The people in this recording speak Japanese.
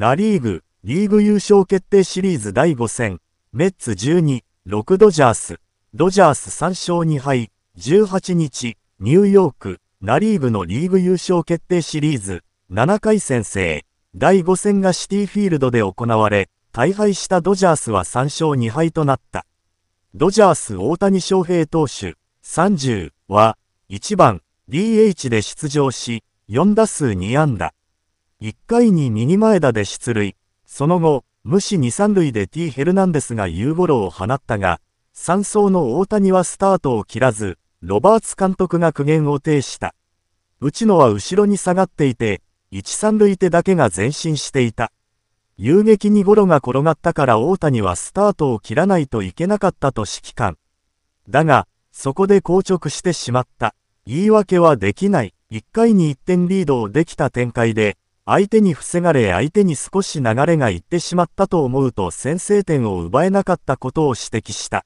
ナリーグ、リーグ優勝決定シリーズ第5戦、メッツ12、6ドジャース、ドジャース3勝2敗、18日、ニューヨーク、ナリーグのリーグ優勝決定シリーズ、7回戦制、第5戦がシティフィールドで行われ、大敗したドジャースは3勝2敗となった。ドジャース大谷翔平投手、30は、1番、DH で出場し、4打数2安打。1回に右前田で出塁。その後、無視2、3塁で T ヘルナンデスがユーゴロを放ったが、3走の大谷はスタートを切らず、ロバーツ監督が苦言を呈した。内野は後ろに下がっていて、1、3塁手だけが前進していた。遊撃にゴロが転がったから大谷はスタートを切らないといけなかったと指揮官。だが、そこで硬直してしまった。言い訳はできない。1回に1点リードをできた展開で、相手に防がれ相手に少し流れがいってしまったと思うと先制点を奪えなかったことを指摘した。